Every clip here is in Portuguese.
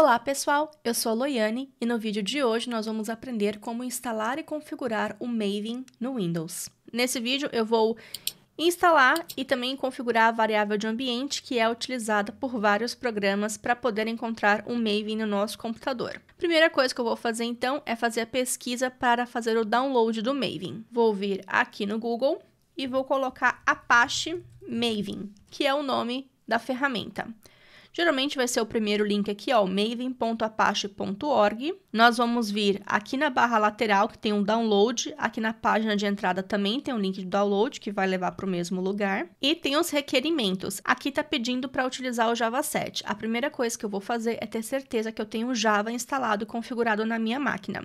Olá pessoal, eu sou a Loiane e no vídeo de hoje nós vamos aprender como instalar e configurar o Maven no Windows. Nesse vídeo eu vou instalar e também configurar a variável de ambiente que é utilizada por vários programas para poder encontrar o Maven no nosso computador. Primeira coisa que eu vou fazer então é fazer a pesquisa para fazer o download do Maven. Vou vir aqui no Google e vou colocar Apache Maven, que é o nome da ferramenta. Geralmente vai ser o primeiro link aqui, ó, maven.apache.org. Nós vamos vir aqui na barra lateral que tem um download, aqui na página de entrada também tem um link de download que vai levar para o mesmo lugar. E tem os requerimentos. Aqui está pedindo para utilizar o Java 7. A primeira coisa que eu vou fazer é ter certeza que eu tenho o Java instalado e configurado na minha máquina.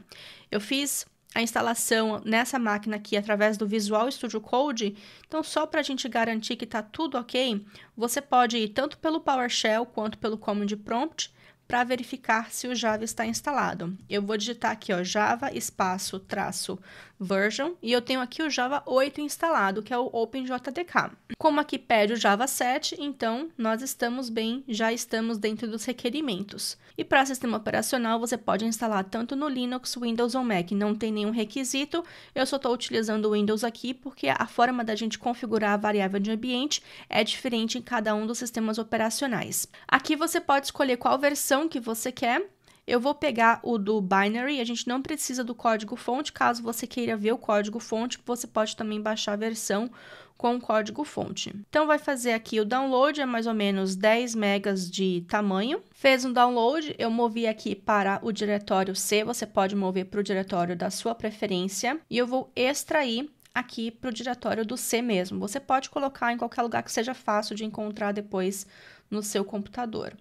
Eu fiz a instalação nessa máquina aqui através do Visual Studio Code. Então, só para a gente garantir que está tudo ok, você pode ir tanto pelo PowerShell quanto pelo Command Prompt para verificar se o Java está instalado. Eu vou digitar aqui, ó, Java espaço traço version e eu tenho aqui o Java 8 instalado, que é o OpenJDK. Como aqui pede o Java 7, então nós estamos bem, já estamos dentro dos requerimentos. E para sistema operacional, você pode instalar tanto no Linux, Windows ou Mac, não tem nenhum requisito. Eu só estou utilizando o Windows aqui porque a forma da gente configurar a variável de ambiente é diferente em cada um dos sistemas operacionais. Aqui você pode escolher qual versão que você quer eu vou pegar o do binary, a gente não precisa do código fonte, caso você queira ver o código fonte, você pode também baixar a versão com o código fonte. Então vai fazer aqui o download, é mais ou menos 10 megas de tamanho. Fez um download, eu movi aqui para o diretório C, você pode mover para o diretório da sua preferência, e eu vou extrair aqui para o diretório do C mesmo. Você pode colocar em qualquer lugar que seja fácil de encontrar depois no seu computador.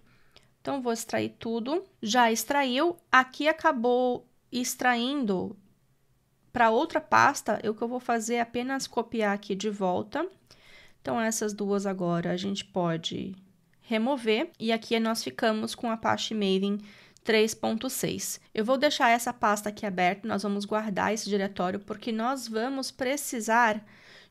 Então, vou extrair tudo. Já extraiu. Aqui acabou extraindo para outra pasta, o que eu vou fazer é apenas copiar aqui de volta. Então, essas duas agora a gente pode remover. E aqui nós ficamos com a Apache Maven 3.6. Eu vou deixar essa pasta aqui aberta, nós vamos guardar esse diretório, porque nós vamos precisar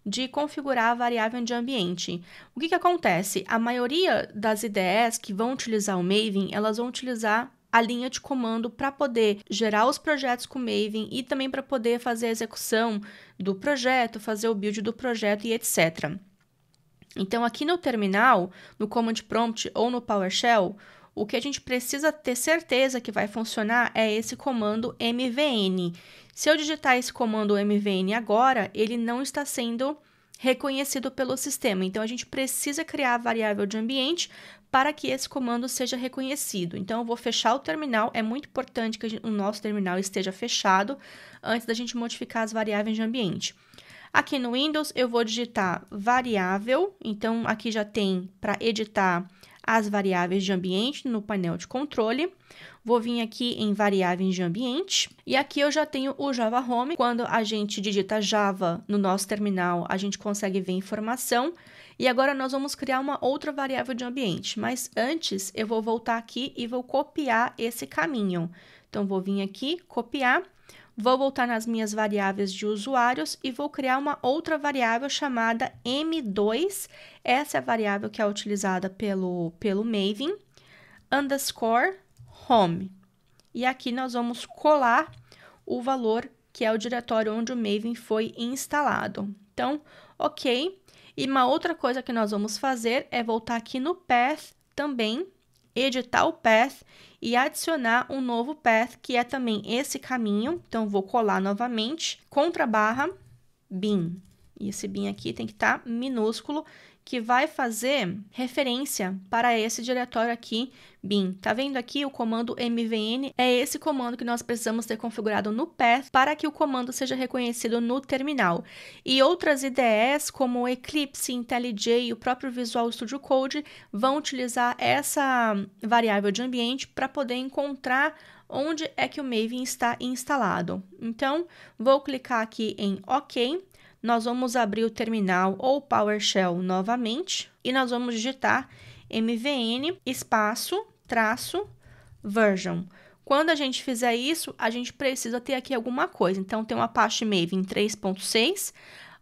de configurar a variável de ambiente. O que, que acontece? A maioria das IDEs que vão utilizar o Maven, elas vão utilizar a linha de comando para poder gerar os projetos com o Maven e também para poder fazer a execução do projeto, fazer o build do projeto e etc. Então, aqui no terminal, no Command Prompt ou no PowerShell, o que a gente precisa ter certeza que vai funcionar é esse comando MVN. Se eu digitar esse comando MVN agora, ele não está sendo reconhecido pelo sistema. Então, a gente precisa criar a variável de ambiente para que esse comando seja reconhecido. Então, eu vou fechar o terminal. É muito importante que o nosso terminal esteja fechado antes da gente modificar as variáveis de ambiente. Aqui no Windows, eu vou digitar variável. Então, aqui já tem para editar as variáveis de ambiente no painel de controle. Vou vir aqui em variáveis de ambiente e aqui eu já tenho o Java Home. Quando a gente digita Java no nosso terminal, a gente consegue ver informação. E agora nós vamos criar uma outra variável de ambiente, mas antes eu vou voltar aqui e vou copiar esse caminho. Então vou vir aqui, copiar Vou voltar nas minhas variáveis de usuários e vou criar uma outra variável chamada M2. Essa é a variável que é utilizada pelo, pelo Maven, underscore home. E aqui nós vamos colar o valor que é o diretório onde o Maven foi instalado. Então, ok. E uma outra coisa que nós vamos fazer é voltar aqui no path também, editar o path e adicionar um novo path, que é também esse caminho. Então, vou colar novamente, contra barra bin. E esse bin aqui tem que estar tá minúsculo que vai fazer referência para esse diretório aqui bin. Tá vendo aqui o comando mvn? É esse comando que nós precisamos ter configurado no path para que o comando seja reconhecido no terminal. E outras IDEs como Eclipse, IntelliJ e o próprio Visual Studio Code vão utilizar essa variável de ambiente para poder encontrar onde é que o Maven está instalado. Então, vou clicar aqui em OK nós vamos abrir o terminal ou PowerShell novamente e nós vamos digitar mvn espaço traço version. Quando a gente fizer isso, a gente precisa ter aqui alguma coisa. Então, tem o Apache Maven 3.6,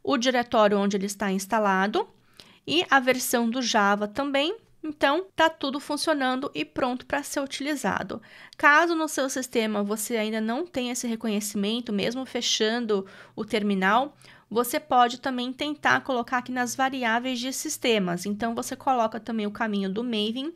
o diretório onde ele está instalado e a versão do Java também, então, está tudo funcionando e pronto para ser utilizado. Caso no seu sistema você ainda não tenha esse reconhecimento, mesmo fechando o terminal, você pode também tentar colocar aqui nas variáveis de sistemas. Então, você coloca também o caminho do Maven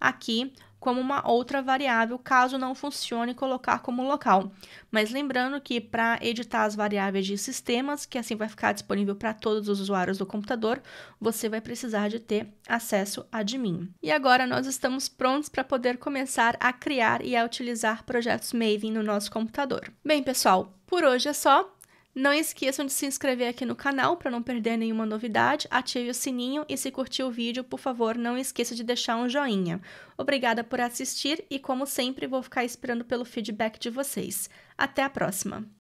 aqui como uma outra variável caso não funcione colocar como local. Mas lembrando que para editar as variáveis de sistemas, que assim vai ficar disponível para todos os usuários do computador, você vai precisar de ter acesso admin. E agora nós estamos prontos para poder começar a criar e a utilizar projetos Maven no nosso computador. Bem, pessoal, por hoje é só. Não esqueçam de se inscrever aqui no canal para não perder nenhuma novidade, ative o sininho e se curtir o vídeo, por favor, não esqueça de deixar um joinha. Obrigada por assistir e, como sempre, vou ficar esperando pelo feedback de vocês. Até a próxima!